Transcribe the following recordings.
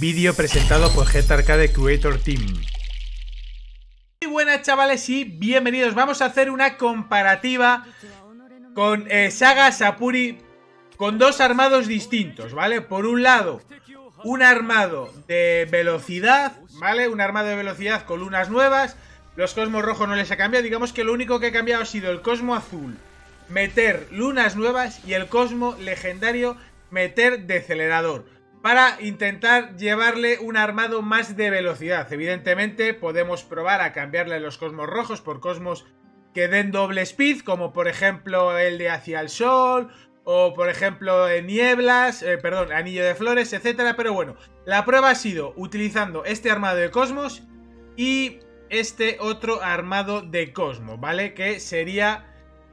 Vídeo presentado por Get Arcade Creator Team. Muy buenas chavales y bienvenidos. Vamos a hacer una comparativa con eh, Saga Sapuri con dos armados distintos, ¿vale? Por un lado, un armado de velocidad, ¿vale? Un armado de velocidad con lunas nuevas. Los Cosmos rojos no les ha cambiado. Digamos que lo único que ha cambiado ha sido el Cosmo Azul. Meter lunas nuevas y el Cosmo Legendario meter decelerador para intentar llevarle un armado más de velocidad. Evidentemente podemos probar a cambiarle los cosmos rojos por cosmos que den doble speed, como por ejemplo el de hacia el sol, o por ejemplo eh, nieblas, eh, perdón, anillo de flores, etcétera. Pero bueno, la prueba ha sido utilizando este armado de cosmos y este otro armado de cosmos, ¿vale? Que sería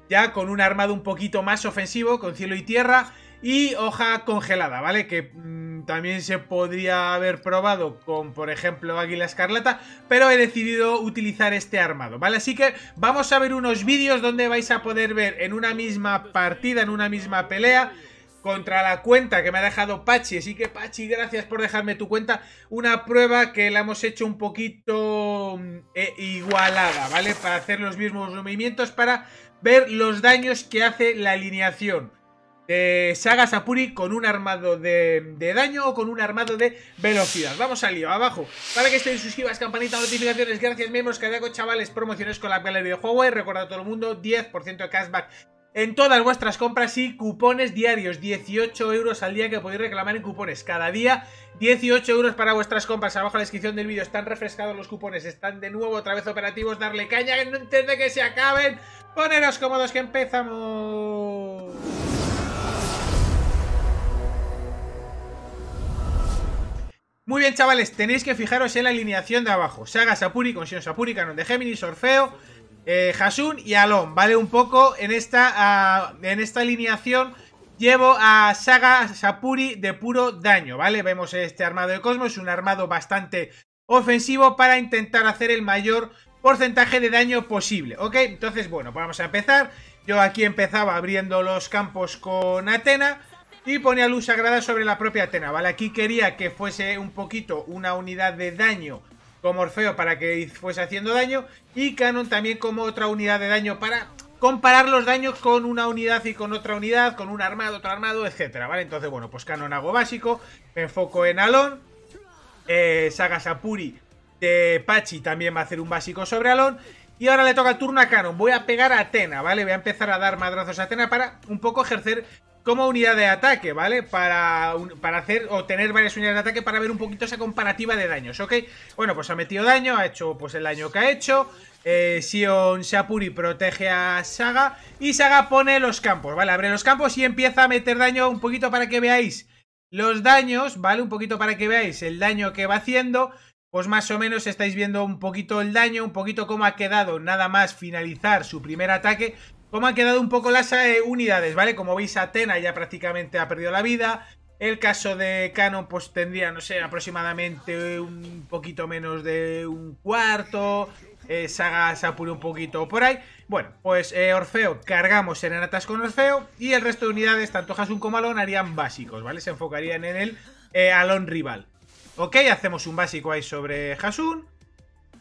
ya con un armado un poquito más ofensivo, con cielo y tierra y hoja congelada, ¿vale? Que mm, también se podría haber probado con, por ejemplo, Águila Escarlata, pero he decidido utilizar este armado, ¿vale? Así que vamos a ver unos vídeos donde vais a poder ver en una misma partida, en una misma pelea, contra la cuenta que me ha dejado Pachi. Así que Pachi, gracias por dejarme tu cuenta. Una prueba que la hemos hecho un poquito mm, e, igualada, ¿vale? Para hacer los mismos movimientos, para ver los daños que hace la alineación de eh, Saga Sapuri con un armado de, daño o con un armado de velocidad. Vamos al lío, abajo. Para que estéis suscribas, campanita, de notificaciones, gracias miembros, cadaco, chavales, promociones con la galería de Huawei. Recordad a todo el mundo, 10% de cashback en todas vuestras compras y cupones diarios, 18 euros al día que podéis reclamar en cupones cada día, 18 euros para vuestras compras, abajo en la descripción del vídeo están refrescados los cupones, están de nuevo otra vez operativos, darle caña que no entiende que se acaben, poneros cómodos que empezamos. Muy bien, chavales, tenéis que fijaros en la alineación de abajo. Saga Sapuri con Sapuri, Canon de Géminis, Orfeo, eh, Hasun y Alon, ¿vale? Un poco en esta, en esta alineación llevo a Saga Sapuri de puro daño, ¿vale? Vemos este armado de Cosmos, un armado bastante ofensivo para intentar hacer el mayor porcentaje de daño posible, ¿ok? Entonces, bueno, vamos a empezar. Yo aquí empezaba abriendo los campos con Atena y ponía luz sagrada sobre la propia Atena, ¿vale? Aquí quería que fuese un poquito una unidad de daño como Orfeo para que fuese haciendo daño y Canon también como otra unidad de daño para comparar los daños con una unidad y con otra unidad, con un armado, otro armado, etcétera, ¿vale? Entonces, bueno, pues Canon hago básico, me enfoco en Alon, eh, Saga Sapuri de Pachi también va a hacer un básico sobre Alon y ahora le toca el turno a Canon. Voy a pegar a Atena, ¿vale? Voy a empezar a dar madrazos a Atena para un poco ejercer como unidad de ataque, ¿vale? Para, para hacer o tener varias unidades de ataque para ver un poquito esa comparativa de daños, ¿ok? Bueno, pues ha metido daño, ha hecho pues el daño que ha hecho. Eh, Sion Shapuri protege a Saga y Saga pone los campos, ¿vale? Abre los campos y empieza a meter daño un poquito para que veáis los daños, ¿vale? Un poquito para que veáis el daño que va haciendo. Pues más o menos estáis viendo un poquito el daño, un poquito cómo ha quedado nada más finalizar su primer ataque Cómo han quedado un poco las unidades, ¿vale? Como veis, Atena ya prácticamente ha perdido la vida. El caso de Canon, pues tendría, no sé, aproximadamente un poquito menos de un cuarto. Eh, saga se apuró un poquito por ahí. Bueno, pues eh, Orfeo, cargamos Serenatas con Orfeo. Y el resto de unidades, tanto Hasun como Alon, harían básicos, ¿vale? Se enfocarían en el eh, Alon rival. Ok, hacemos un básico ahí sobre Hasun.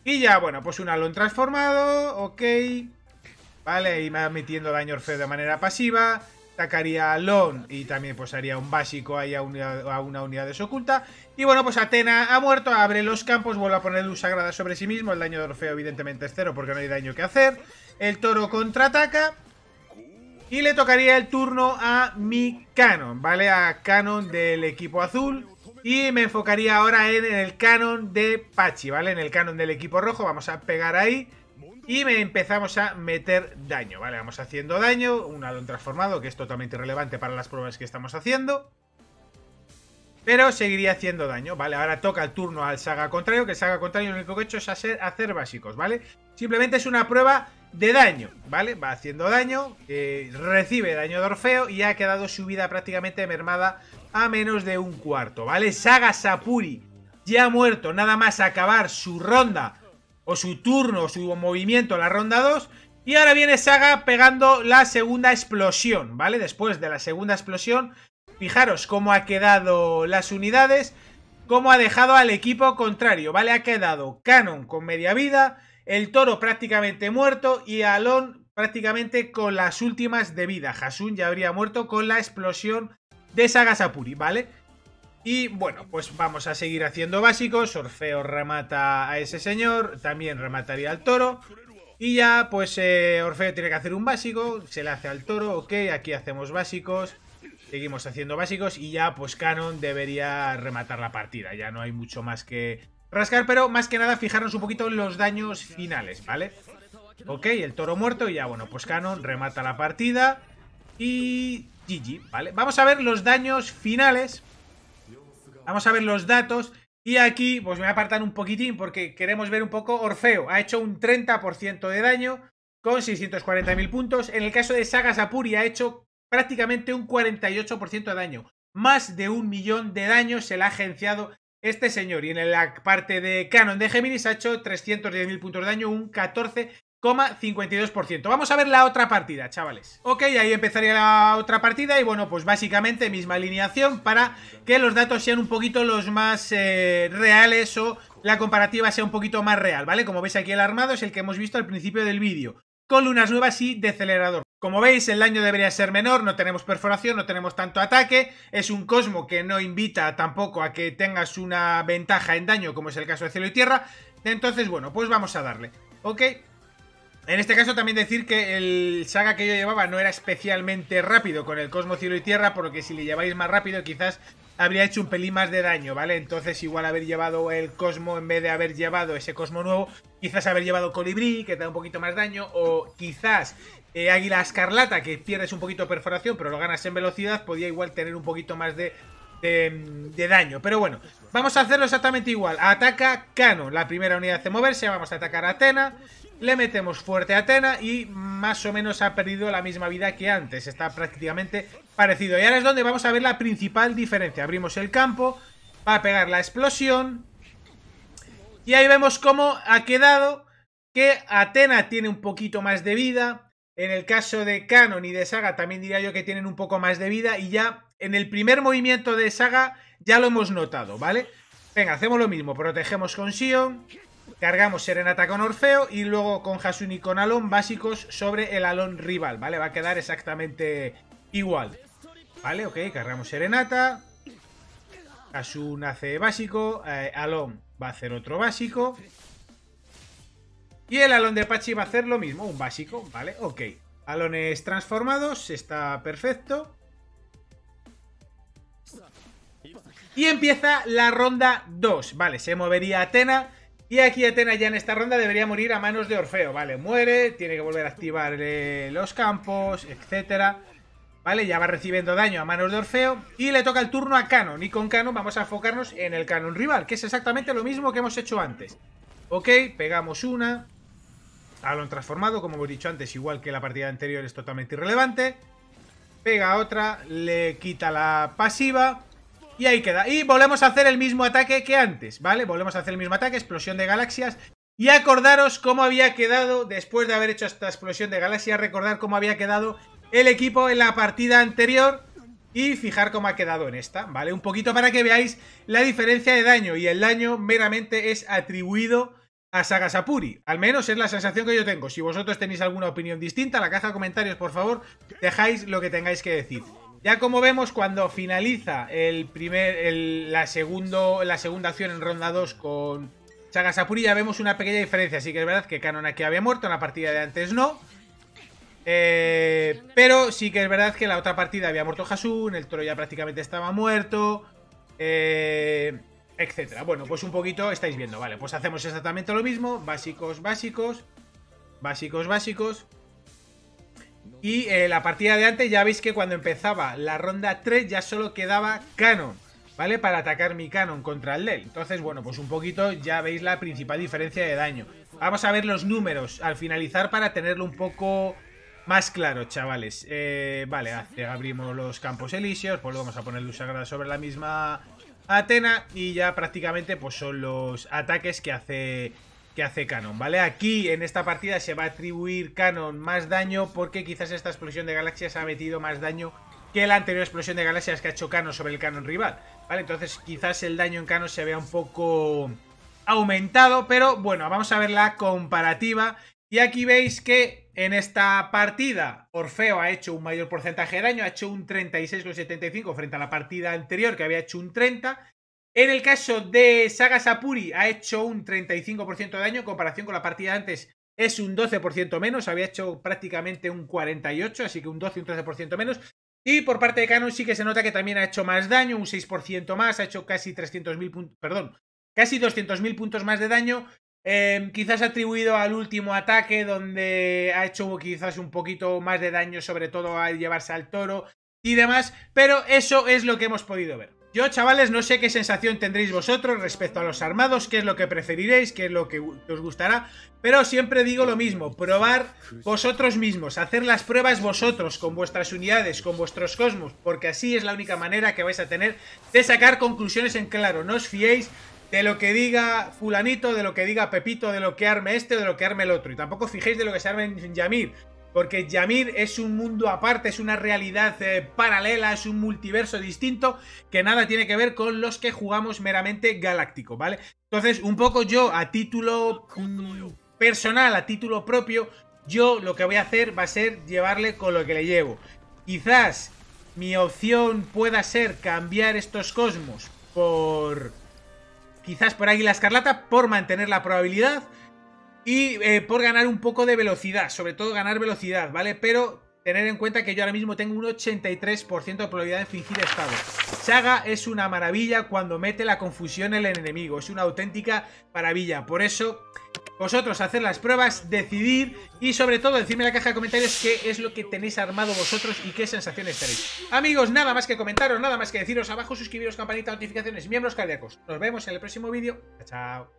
Y ya, bueno, pues un Alon transformado. Ok. ¿vale? Y va metiendo daño Orfeo de manera pasiva. Atacaría a Lon y también pues haría un básico ahí a, una unidad desoculta. Y bueno, pues Atena ha muerto, abre los campos, vuelve a poner luz sagrada sobre sí mismo. El daño de Orfeo evidentemente es cero porque no hay daño que hacer. El toro contraataca. Y le tocaría el turno a mi canon, ¿vale? A canon del equipo azul. Y me enfocaría ahora en el canon de Pachi, ¿vale? En el canon del equipo rojo. Vamos a pegar ahí. Y empezamos a meter daño, ¿vale? Vamos haciendo daño, un alón transformado que es totalmente irrelevante para las pruebas que estamos haciendo. Pero seguiría haciendo daño, ¿vale? Ahora toca el turno al saga contrario, que el saga contrario lo único que he hecho es hacer, básicos, ¿vale? Simplemente es una prueba de daño, ¿vale? Va haciendo daño, eh, recibe daño de Orfeo y ha quedado su vida prácticamente mermada a menos de un cuarto, ¿vale? Saga Sapuri ya ha muerto, nada más acabar su ronda su turno, su movimiento en la ronda 2. Y ahora viene Saga pegando la segunda explosión, ¿vale? Después de la segunda explosión, fijaros cómo ha quedado las unidades, cómo ha dejado al equipo contrario, ¿vale? Ha quedado Canon con media vida, el toro prácticamente muerto y Alon prácticamente con las últimas de vida. Hasun ya habría muerto con la explosión de Saga Sapuri ¿vale? Y bueno, pues vamos a seguir haciendo básicos. Orfeo remata a ese señor, también remataría al toro. Y ya, pues eh, Orfeo tiene que hacer un básico, se le hace al toro, ok, aquí hacemos básicos. Seguimos haciendo básicos y ya, pues Canon debería rematar la partida. Ya no hay mucho más que rascar, pero más que nada fijarnos un poquito en los daños finales, ¿vale? Ok, el toro muerto y ya, bueno, pues Canon remata la partida y GG, ¿vale? Vamos a ver los daños finales Vamos a ver los datos. Y aquí, pues me apartan a apartar un poquitín porque queremos ver un poco Orfeo. Ha hecho un 30% de daño con 640.000 puntos. En el caso de Saga Sapuri ha hecho prácticamente un 48% de daño. Más de un millón de daños se le ha agenciado este señor. Y en la parte de Canon de Géminis ha hecho 310.000 puntos de daño, un 14 52%. Vamos a ver la otra partida, chavales. Ok, ahí empezaría la otra partida y bueno, pues básicamente misma alineación para que los datos sean un poquito los más eh, reales o la comparativa sea un poquito más real, ¿vale? Como veis aquí el armado es el que hemos visto al principio del vídeo, con lunas nuevas y decelerador. Como veis, el daño debería ser menor, no tenemos perforación, no tenemos tanto ataque, es un cosmo que no invita tampoco a que tengas una ventaja en daño, como es el caso de cielo y tierra, entonces bueno, pues vamos a darle, ¿ok? En este caso también decir que el saga que yo llevaba no era especialmente rápido con el Cosmo Cielo y Tierra, porque si le lleváis más rápido quizás habría hecho un pelín más de daño, ¿vale? Entonces igual haber llevado el Cosmo en vez de haber llevado ese Cosmo nuevo, quizás haber llevado Colibrí, que da un poquito más daño, o quizás eh, Águila Escarlata, que pierdes un poquito de perforación, pero lo ganas en velocidad, podía igual tener un poquito más de daño. Pero bueno, vamos a hacerlo exactamente igual. Ataca Cano, la primera unidad de moverse. Vamos a atacar a Atena. Le metemos fuerte a Atena y más o menos ha perdido la misma vida que antes. Está prácticamente parecido. Y ahora es donde vamos a ver la principal diferencia. Abrimos el campo, va a pegar la explosión. Y ahí vemos cómo ha quedado que Atena tiene un poquito más de vida. En el caso de Canon y de Saga también diría yo que tienen un poco más de vida. Y ya en el primer movimiento de Saga ya lo hemos notado, ¿vale? Venga, hacemos lo mismo. Protegemos con Sion. Cargamos Serenata con Orfeo y luego con Hasun y con Alon básicos sobre el Alon rival, ¿vale? Va a quedar exactamente igual. Vale, ok, cargamos Serenata. Hasun hace básico. Eh, Alon va a hacer otro básico. Y el Alon de Pachi va a hacer lo mismo, un básico, ¿vale? Ok. Alones transformados, está perfecto. Y empieza la ronda 2. Vale, se movería Atena y aquí Atena ya en esta ronda debería morir a manos de Orfeo, ¿vale? Muere, tiene que volver a activar eh, los campos, etcétera. ¿Vale? Ya va recibiendo daño a manos de Orfeo. Y le toca el turno a Canon. Y con Canon vamos a enfocarnos en el Canon rival, que es exactamente lo mismo que hemos hecho antes. Ok, pegamos una. Alon transformado, como hemos dicho antes, igual que la partida anterior, es totalmente irrelevante. Pega otra, le quita la pasiva. Y ahí queda. Y volvemos a hacer el mismo ataque que antes, ¿vale? Volvemos a hacer el mismo ataque, explosión de galaxias. Y acordaros cómo había quedado, después de haber hecho esta explosión de galaxias, recordar cómo había quedado el equipo en la partida anterior y fijar cómo ha quedado en esta, ¿vale? Un poquito para que veáis la diferencia de daño y el daño meramente es atribuido a Sagasapuri. Al menos es la sensación que yo tengo. Si vosotros tenéis alguna opinión distinta, la caja de comentarios, por favor, dejáis lo que tengáis que decir. Ya como vemos, cuando finaliza el primer, la, segundo, la segunda acción en ronda 2 con Chagasapuri, ya vemos una pequeña diferencia. Así que es verdad que Canon aquí había muerto, en la partida de antes no. Eh, pero sí que es verdad que en la otra partida había muerto Hasun, el toro ya prácticamente estaba muerto, eh, etcétera. Bueno, pues un poquito estáis viendo, vale, pues hacemos exactamente lo mismo, básicos, básicos, básicos, básicos. Y eh, la partida de antes ya veis que cuando empezaba la ronda 3 ya solo quedaba Canon, ¿vale? Para atacar mi Canon contra el Dell. Entonces, bueno, pues un poquito ya veis la principal diferencia de daño. Vamos a ver los números al finalizar para tenerlo un poco más claro, chavales. Eh, vale, abrimos los campos elíseos, pues vamos a poner luz sagrada sobre la misma Atena y ya prácticamente pues son los ataques que hace hace Canon, ¿vale? Aquí en esta partida se va a atribuir Canon más daño porque quizás esta explosión de galaxias ha metido más daño que la anterior explosión de galaxias que ha hecho Canon sobre el Canon rival, ¿vale? Entonces quizás el daño en Canon se vea un poco aumentado, pero bueno, vamos a ver la comparativa. Y aquí veis que en esta partida Orfeo ha hecho un mayor porcentaje de daño, ha hecho un 36,75 frente a la partida anterior que había hecho un 30 en el caso de Saga Sapuri ha hecho un 35% de daño en comparación con la partida antes es un 12% menos, había hecho prácticamente un 48%, así que un 12, un 13% menos. Y por parte de Canon sí que se nota que también ha hecho más daño, un 6% más, ha hecho casi 300.000 puntos, perdón, casi 200.000 puntos más de daño. Em, quizás atribuido al último ataque donde ha hecho quizás un poquito más de daño, sobre todo al llevarse al toro y demás, pero eso es lo que hemos podido ver. Yo, chavales, no sé qué sensación tendréis vosotros respecto a los armados, qué es lo que preferiréis, qué es lo que os gustará, pero siempre digo lo mismo, probar vosotros mismos, hacer las pruebas vosotros, con vuestras unidades, con vuestros cosmos, porque así es la única manera que vais a tener de sacar conclusiones en claro, no os fiéis de lo que diga fulanito, de lo que diga Pepito, de lo que arme este o de lo que arme el otro, y tampoco fijéis de lo que se arme en Yamir, porque Yamir es un mundo aparte, es una realidad eh, paralela, es un multiverso distinto que nada tiene que ver con los que jugamos meramente galáctico, ¿vale? Entonces, un poco yo, a título mm, personal, a título propio, yo lo que voy a hacer va a ser llevarle con lo que le llevo. Quizás mi opción pueda ser cambiar estos cosmos por... Quizás por Águila Escarlata, por mantener la probabilidad y eh, por ganar un poco de velocidad, sobre todo ganar velocidad, ¿vale? Pero tener en cuenta que yo ahora mismo tengo un 83% de probabilidad de fingir estado. Saga es una maravilla cuando mete la confusión en el enemigo, es una auténtica maravilla. Por eso, vosotros hacer las pruebas, decidir y sobre todo decirme en la caja de comentarios qué es lo que tenéis armado vosotros y qué sensaciones tenéis. Amigos, nada más que comentaros, nada más que deciros abajo, suscribiros, campanita, notificaciones, miembros cardíacos. Nos vemos en el próximo vídeo. Chao.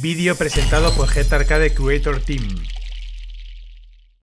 Vídeo presentado por Get Arcade Creator Team.